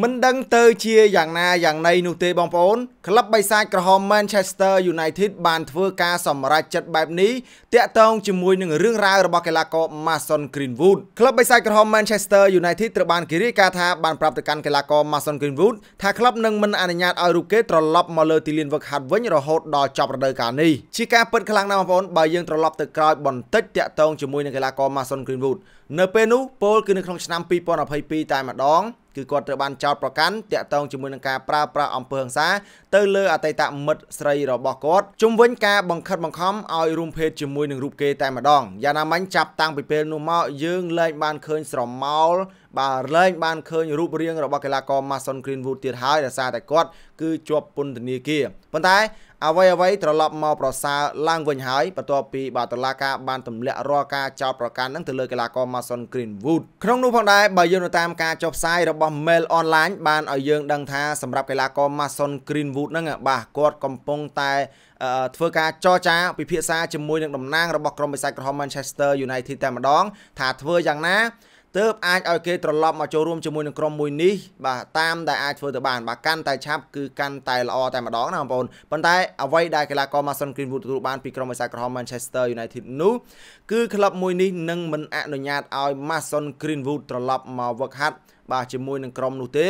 មិនដឹងទៅជាយ៉ាងណាយ៉ាងណីនោះទេបងប្អូនក្លឹបបិសាចក្រហម Manchester United បានធ្វើការសម្រេចចិត្តបែបនេះតាក់ទងជាមួយនឹងរឿងរ៉ាវរបស់កីឡាករ Mason Greenwood ក្លឹបបិសាចក្រហម Manchester United ត្រូវបានគេរាយការណ៍ថាបានប្រាប់ទៅកាន់កីឡាករ Mason Greenwood ថាក្លឹបនឹងមិនអនុញ្ញាតឲ្យរូបគេត្រឡប់មកលើទីលានវឹកហាត់វិញរហូតដល់ចប់រដូវកាលនេះជាការពិតខ្លាំងណាស់បងប្អូនបើយើងត្រឡប់ទៅក្រោយបន្តិចតាក់ទងជាមួយនឹងកីឡាករ Mason Greenwood នៅពេលនោះពលគឺនៅក្នុងឆ្នាំ2022តែម្ដងគឺគាត់ត្រូវបានចោទប្រកាន់តាក់ទងជាមួយនឹងការប្រើប្រាស់អំពើហិង្សា ទៅលើអតីតមិត្តស្រីរបស់គាត់ជំវិញការបង្ខិតបង្ខំឲ្យរួមភេទជាមួយនឹងរូបគេតែម្ដងយ៉ាងណាមិញចាប់តាំងពីពេលនោះមកយើងលែងបានឃើញ ស្រមោល បាទលែងបានឃើញរូបរាងរបស់កីឡាករ Mason Greenwood ទៀតហើយដោយសារតែគាត់គឺជាប់ពន្ធនាគារប៉ុន្តែអ្វីអ្វីត្រឡប់មកប្រសើរឡើងវិញហើយបន្ទាប់ពីបាទតុលាការបានទម្លាក់រាល់ការចោទប្រកាន់នឹងទៅលើកីឡាករ Mason Greenwood ក្នុងនោះផងដែរបើយើងទៅតាមការចុះផ្សាយរបស់ Mail Online បានឲ្យយើងដឹងថាសម្រាប់កីឡាករ Mason Greenwood ហ្នឹងបាទគាត់កំពុងតែធ្វើការចរចាពិភាក្សាជាមួយនឹងតំណាងរបស់ក្រុមបិសាចក្រហម Manchester United តែម្ដងថាធ្វើយ៉ាងណាទៅអាចឲ្យគេត្រឡប់មកចូលរួមជាមួយនឹងក្រុមមួយនេះបាទតាមដែលអាចធ្វើទៅបានបាទកាន់តែឆាប់គឺកាន់តែល្អតែម្ដងណាបងប្អូនប៉ុន្តែអ្វីដែលកីឡាករ Mason Greenwood ទទួលបានពីក្រុមបរិស័ទក្រហម Manchester United នោះគឺក្លឹបមួយនេះនឹងមិនអនុញ្ញាតឲ្យ Mason Greenwood ត្រឡប់មកវឹកហាត់បាទជាមួយនឹងក្រុមនោះទេ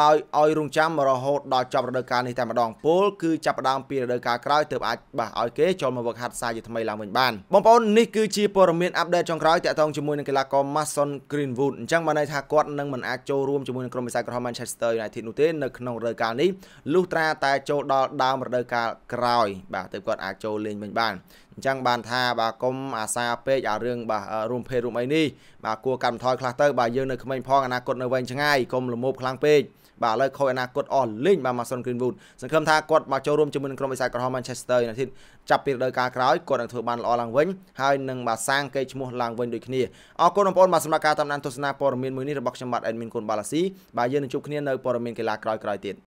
ដោយឲ្យរងចាំរហូតដល់ចប់រដូវកាលនេះតែម្ដងពលគឺចាប់ផ្ដើមពីរដូវកាលក្រោយទើបអាចបាទឲ្យគេចូលមកវឹកហាត់សាជាថ្មីឡើងវិញបានបងប្អូននេះគឺជាព័ត៌មានអាប់ដេតចុងក្រោយតាក់ទងជាមួយនឹងកីឡាករ Mason Greenwood អញ្ចឹងបានន័យថាគាត់នឹងមិនអាចចូលរួមជាមួយនឹងក្រុមវិស័យក្រុម Manchester United នោះទេនៅក្នុងរដូវកាលនេះលុះត្រា តែចូលដល់ដើមរដូវកាលក្រោយ បាទទើបគាត់អាចចូលលេងវិញបានអញ្ចឹងបានថាបាទកុំអាសាពេកអារឿងបាទរួមភេទរួមអីនេះបាទគួរកាត់បន្ថយខ្លះទៅបាទយើងនៅក្មេងផងអនាគតនៅវែងឆ្ងាយកុំលមោបខ្លាំងពេកបាទឥឡូវខូចអនាគតអស់លេងបាទ Mason Greenwood សង្ឃឹមថាគាត់មកចូលរួមជាមួយនឹងក្រុមបិសាចក្រហម Manchester United ចាប់ពីរដូវកាលក្រោយគាត់នឹងធ្វើបានល្អឡើងវិញហើយនឹងបាទសាងកេរ្តិ៍ឈ្មោះឡើងវិញដូចគ្នាអរគុណបងប្អូនបាទសម្រាប់ការតាមដានទស្សនាព័ត៌មានមួយនេះរបស់ខ្ញុំបាទ Admin គុណបាឡាស៊ីបាទយើងនឹងជួបគ្នានៅព័ត៌មានកីឡាក្រោយៗទៀត